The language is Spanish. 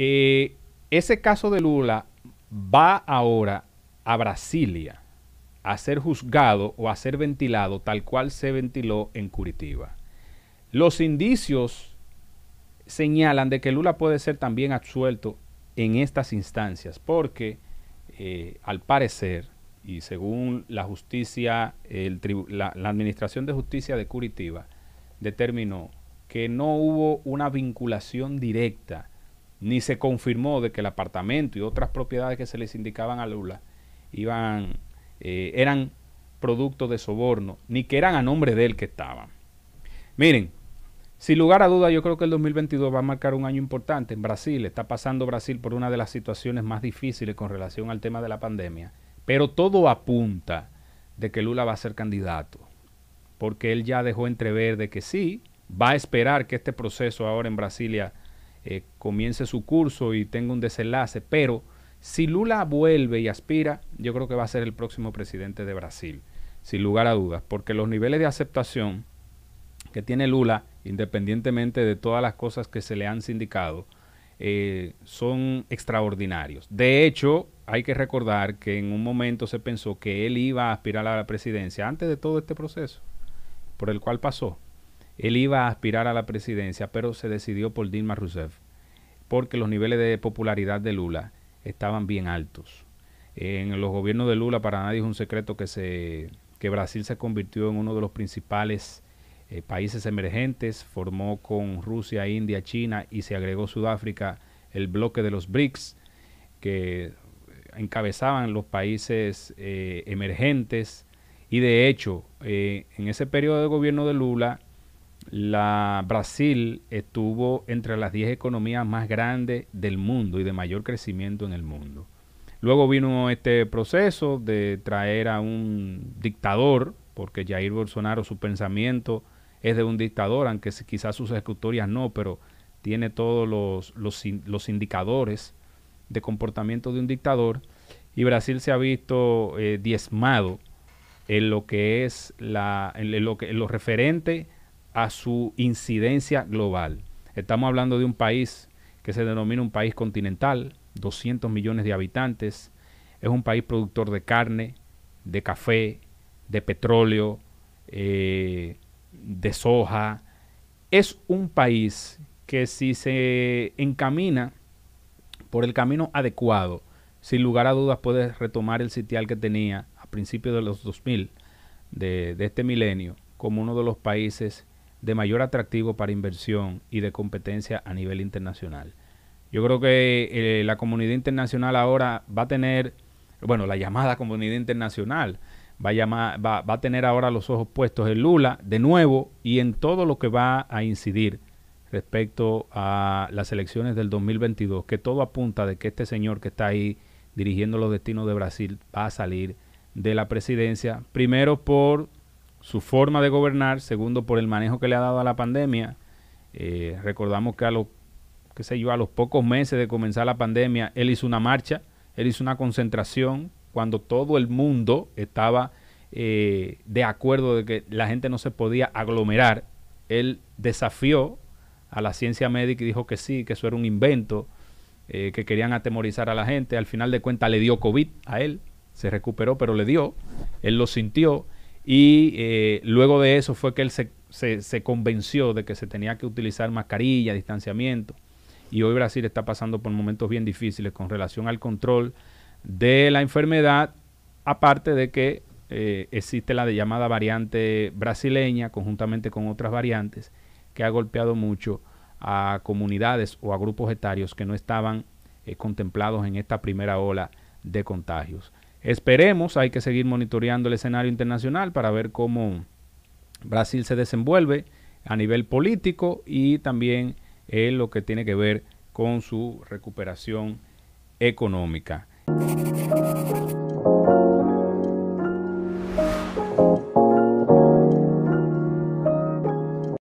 Eh, ese caso de Lula va ahora a Brasilia a ser juzgado o a ser ventilado tal cual se ventiló en Curitiba. Los indicios señalan de que Lula puede ser también absuelto en estas instancias porque eh, al parecer y según la justicia, la Administración de Justicia de Curitiba determinó que no hubo una vinculación directa ni se confirmó de que el apartamento y otras propiedades que se les indicaban a Lula iban, eh, eran producto de soborno, ni que eran a nombre de él que estaban. Miren, sin lugar a duda yo creo que el 2022 va a marcar un año importante en Brasil. Está pasando Brasil por una de las situaciones más difíciles con relación al tema de la pandemia. Pero todo apunta de que Lula va a ser candidato, porque él ya dejó entrever de que sí, va a esperar que este proceso ahora en Brasilia eh, comience su curso y tenga un desenlace, pero si Lula vuelve y aspira, yo creo que va a ser el próximo presidente de Brasil, sin lugar a dudas, porque los niveles de aceptación que tiene Lula, independientemente de todas las cosas que se le han sindicado, eh, son extraordinarios. De hecho, hay que recordar que en un momento se pensó que él iba a aspirar a la presidencia antes de todo este proceso por el cual pasó él iba a aspirar a la presidencia, pero se decidió por Dilma Rousseff, porque los niveles de popularidad de Lula estaban bien altos. En los gobiernos de Lula, para nadie es un secreto que, se, que Brasil se convirtió en uno de los principales eh, países emergentes, formó con Rusia, India, China y se agregó Sudáfrica el bloque de los BRICS, que encabezaban los países eh, emergentes. Y de hecho, eh, en ese periodo de gobierno de Lula, la Brasil estuvo entre las 10 economías más grandes del mundo y de mayor crecimiento en el mundo. Luego vino este proceso de traer a un dictador, porque Jair Bolsonaro su pensamiento es de un dictador, aunque quizás sus ejecutorias no, pero tiene todos los, indicadores de comportamiento de un dictador. Y Brasil se ha visto eh, diezmado en lo que es la, en lo, lo referente a su incidencia global. Estamos hablando de un país que se denomina un país continental, 200 millones de habitantes, es un país productor de carne, de café, de petróleo, eh, de soja. Es un país que si se encamina por el camino adecuado, sin lugar a dudas puede retomar el sitial que tenía a principios de los 2000, de, de este milenio, como uno de los países de mayor atractivo para inversión y de competencia a nivel internacional. Yo creo que eh, la comunidad internacional ahora va a tener, bueno, la llamada comunidad internacional va a, va a tener ahora los ojos puestos en Lula de nuevo y en todo lo que va a incidir respecto a las elecciones del 2022, que todo apunta de que este señor que está ahí dirigiendo los destinos de Brasil va a salir de la presidencia, primero por su forma de gobernar, segundo por el manejo que le ha dado a la pandemia. Eh, recordamos que a los, qué sé yo, a los pocos meses de comenzar la pandemia, él hizo una marcha, él hizo una concentración cuando todo el mundo estaba eh, de acuerdo de que la gente no se podía aglomerar. Él desafió a la ciencia médica y dijo que sí, que eso era un invento, eh, que querían atemorizar a la gente. Al final de cuentas le dio COVID a él, se recuperó, pero le dio, él lo sintió y eh, luego de eso fue que él se, convenció de que se tenía que utilizar mascarilla, distanciamiento. Y hoy Brasil está pasando por momentos bien difíciles con relación al control de la enfermedad, aparte de que eh, existe la llamada variante brasileña, conjuntamente con otras variantes, que ha golpeado mucho a comunidades o a grupos etarios que no estaban eh, contemplados en esta primera ola de contagios. Esperemos, hay que seguir monitoreando el escenario internacional para ver cómo Brasil se desenvuelve a nivel político y también en eh, lo que tiene que ver con su recuperación económica.